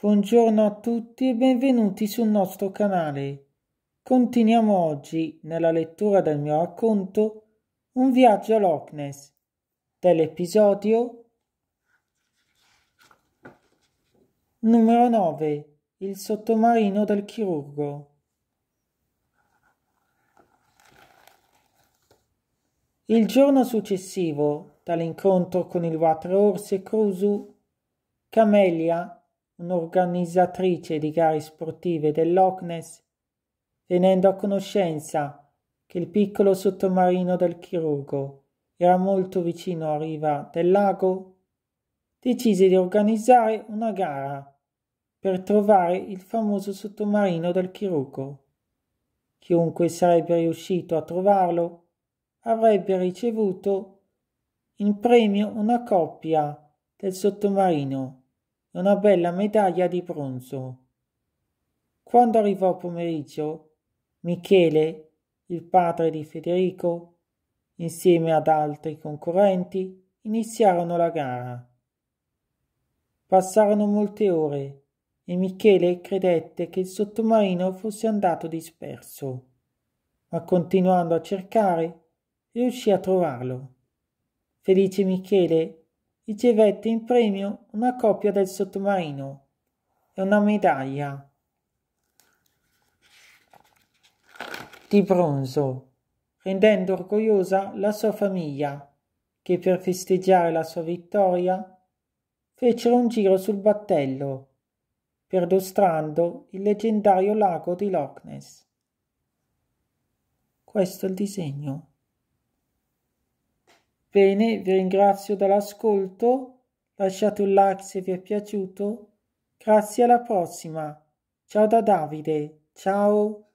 Buongiorno a tutti e benvenuti sul nostro canale. Continuiamo oggi, nella lettura del mio racconto, Un viaggio a Loch Ness, dell'episodio numero 9, Il sottomarino del chirurgo. Il giorno successivo, dall'incontro con il Quattro Orse Crusoe, Camelia un'organizzatrice di gare sportive dell'OCNES, venendo a conoscenza che il piccolo sottomarino del chirurgo era molto vicino a riva del lago, decise di organizzare una gara per trovare il famoso sottomarino del chirurgo. Chiunque sarebbe riuscito a trovarlo avrebbe ricevuto in premio una coppia del sottomarino una bella medaglia di bronzo. Quando arrivò pomeriggio, Michele, il padre di Federico, insieme ad altri concorrenti, iniziarono la gara. Passarono molte ore e Michele credette che il sottomarino fosse andato disperso, ma continuando a cercare riuscì a trovarlo. Felice Michele ricevette in premio una copia del sottomarino e una medaglia di bronzo, rendendo orgogliosa la sua famiglia, che per festeggiare la sua vittoria fecero un giro sul battello, perdostrando il leggendario lago di Loch Ness. Questo è il disegno. Bene, vi ringrazio dell'ascolto, lasciate un like se vi è piaciuto, grazie alla prossima, ciao da Davide, ciao!